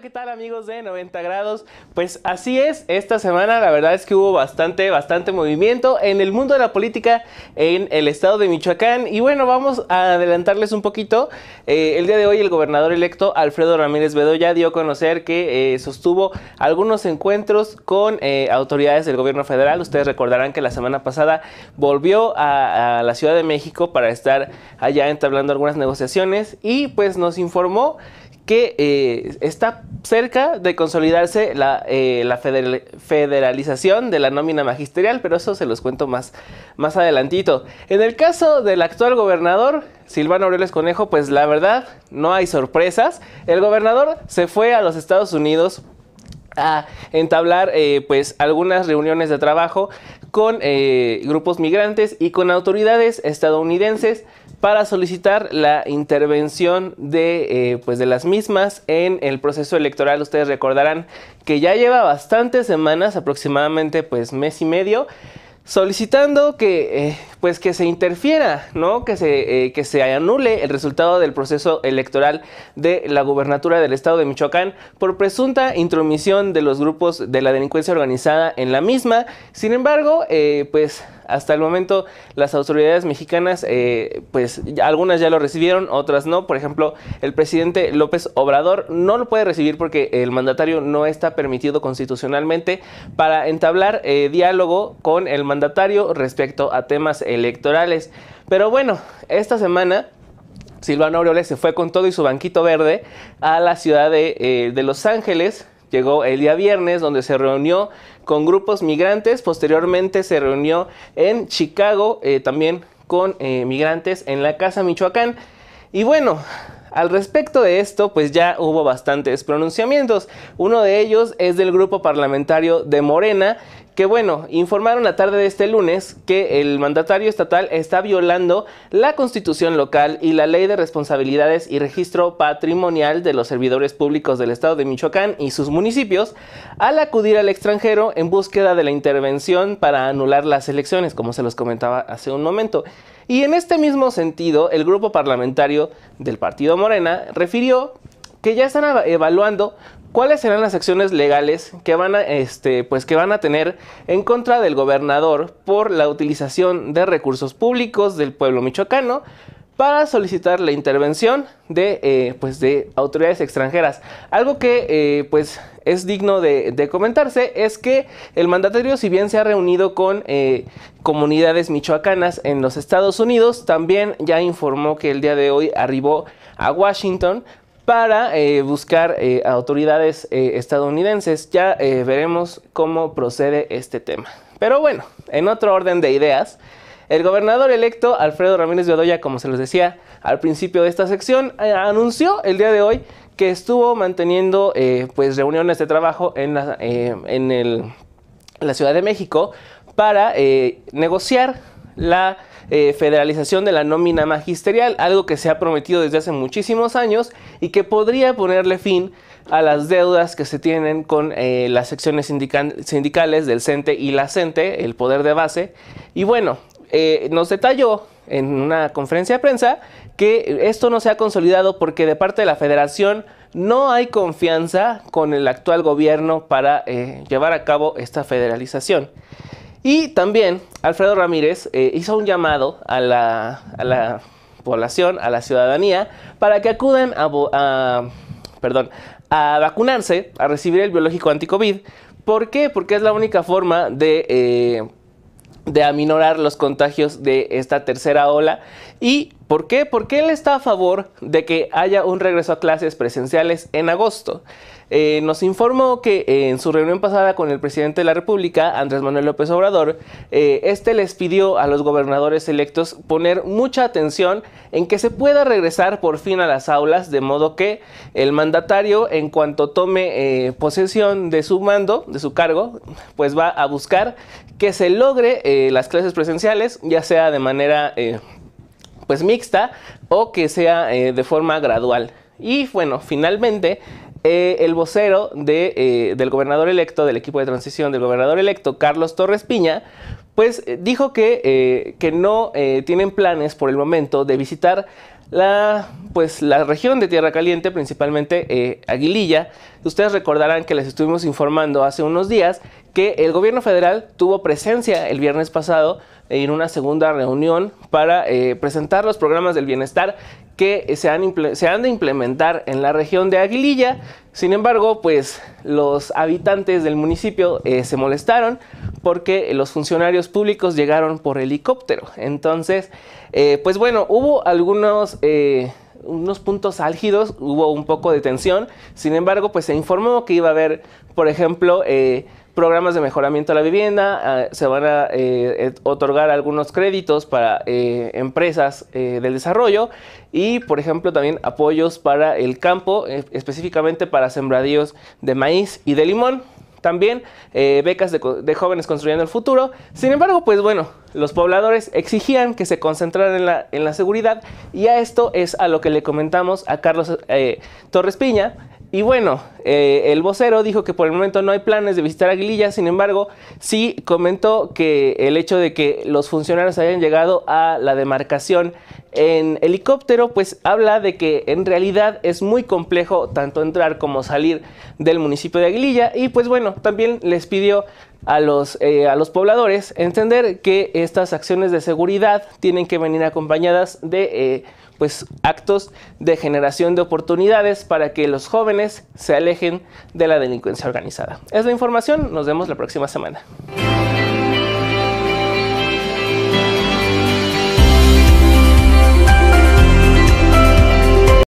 ¿qué tal amigos de 90 grados? Pues así es, esta semana la verdad es que hubo bastante, bastante movimiento en el mundo de la política en el estado de Michoacán. Y bueno, vamos a adelantarles un poquito. Eh, el día de hoy el gobernador electo Alfredo Ramírez Bedoya dio a conocer que eh, sostuvo algunos encuentros con eh, autoridades del gobierno federal. Ustedes recordarán que la semana pasada volvió a, a la Ciudad de México para estar allá entablando algunas negociaciones y pues nos informó que eh, está cerca de consolidarse la, eh, federalización de la nómina magisterial, pero eso se los cuento más, más adelantito. En el caso del actual gobernador, Silvano Aureoles Conejo, pues la verdad no hay sorpresas. El gobernador se fue a los Estados Unidos a entablar eh, pues algunas reuniones de trabajo con grupos migrantes y con autoridades estadounidenses para solicitar la intervención de, eh, pues de las mismas en el proceso electoral. Ustedes recordarán que ya lleva bastantes semanas, aproximadamente pues mes y medio, solicitando que, eh, pues que se interfiera, ¿no? Que se, eh, que se anule el resultado del proceso electoral de la gubernatura del estado de Michoacán por presunta intromisión de los grupos de la delincuencia organizada en la misma. Sin embargo, eh, pues hasta el momento las autoridades mexicanas, eh, pues algunas ya lo recibieron, otras no. Por ejemplo, el presidente López Obrador no lo puede recibir porque el mandatario no está permitido constitucionalmente para entablar diálogo con el mandatario respecto a temas electorales. Pero bueno, esta semana Silvano Aureoles se fue con todo y su banquito verde a la ciudad de, eh, Los Ángeles. Llegó el día viernes donde se reunió con grupos migrantes. Posteriormente se reunió en Chicago eh, también con eh, migrantes en la Casa Michoacán. Y bueno, al respecto de esto, pues ya hubo bastantes pronunciamientos. Uno de ellos es del grupo parlamentario de Morena, que bueno, informaron la tarde de este lunes que el mandatario estatal está violando la constitución local y la ley de responsabilidades y registro patrimonial de los servidores públicos del estado de Michoacán y sus municipios al acudir al extranjero en búsqueda de la intervención para anular las elecciones, como se los comentaba hace un momento. Y en este mismo sentido, el grupo parlamentario del Partido Morena refirió que ya están evaluando ¿Cuáles serán las acciones legales que van, a, este, pues, que van a tener en contra del gobernador por la utilización de recursos públicos del pueblo michoacano para solicitar la intervención de, eh, pues, de autoridades extranjeras? Algo que eh, pues, es digno de, comentarse es que el mandatario, si bien se ha reunido con eh, comunidades michoacanas en los Estados Unidos, también ya informó que el día de hoy arribó a Washington para eh, buscar eh, autoridades eh, estadounidenses. Ya veremos cómo procede este tema. Pero bueno, en otro orden de ideas, el gobernador electo Alfredo Ramírez Bedoya, como se les decía al principio de esta sección, anunció el día de hoy que estuvo manteniendo pues reuniones de trabajo en la, en la Ciudad de México para negociar la eh, federalización de la nómina magisterial, algo que se ha prometido desde hace muchísimos años y que podría ponerle fin a las deudas que se tienen con eh, las secciones sindicales del CENTE y la CENTE, el poder de base. Y bueno, eh, nos detalló en una conferencia de prensa que esto no se ha consolidado porque de parte de la federación no hay confianza con el actual gobierno para llevar a cabo esta federalización. Y también Alfredo Ramírez eh, hizo un llamado a la, población, a la ciudadanía, para que acudan a, perdón, a vacunarse, a recibir el biológico anticovid. ¿Por qué? Porque es la única forma de, eh, de aminorar los contagios de esta tercera ola. ¿Y por qué? Porque él está a favor de que haya un regreso a clases presenciales en agosto. Eh, nos informó que eh, en su reunión pasada con el presidente de la República, Andrés Manuel López Obrador, eh, este les pidió a los gobernadores electos poner mucha atención en que se pueda regresar por fin a las aulas, de modo que el mandatario, en cuanto tome posesión de su mando, de su cargo, pues va a buscar que se logre las clases presenciales, ya sea de manera pues mixta o que sea de forma gradual. Y bueno, finalmente eh, el vocero eh, del gobernador electo, del equipo de transición del gobernador electo, Carlos Torres Piña, pues eh, dijo que, no tienen planes por el momento de visitar pues, la región de Tierra Caliente, principalmente Aguililla. Ustedes recordarán que les estuvimos informando hace unos días que el gobierno federal tuvo presencia el viernes pasado en una segunda reunión para eh, presentar los programas del bienestar que se han, se han, de implementar en la región de Aguililla. Sin embargo, pues los habitantes del municipio eh, se molestaron porque los funcionarios públicos llegaron por helicóptero. Entonces, eh, pues bueno, hubo algunos... unos puntos álgidos, hubo un poco de tensión, sin embargo, pues se informó que iba a haber, por ejemplo, programas de mejoramiento a la vivienda, ah, se van a eh, otorgar algunos créditos para eh, empresas eh, del desarrollo y, por ejemplo, también apoyos para el campo, e, específicamente para sembradíos de maíz y de limón. También becas de, jóvenes construyendo el futuro. Sin embargo, pues bueno, los pobladores exigían que se concentraran en la, en la seguridad y a esto es a lo que le comentamos a Carlos Torres Piña, y bueno, eh, el vocero dijo que por el momento no hay planes de visitar Aguililla, sin embargo, sí comentó que el hecho de que los funcionarios hayan llegado a la demarcación en helicóptero, pues habla de que en realidad es muy complejo tanto entrar como salir del municipio de Aguililla y pues bueno, también les pidió a los, eh, a los pobladores entender que estas acciones de seguridad tienen que venir acompañadas de... Eh, pues actos de generación de oportunidades para que los jóvenes se alejen de la delincuencia organizada. Es la información, nos vemos la próxima semana.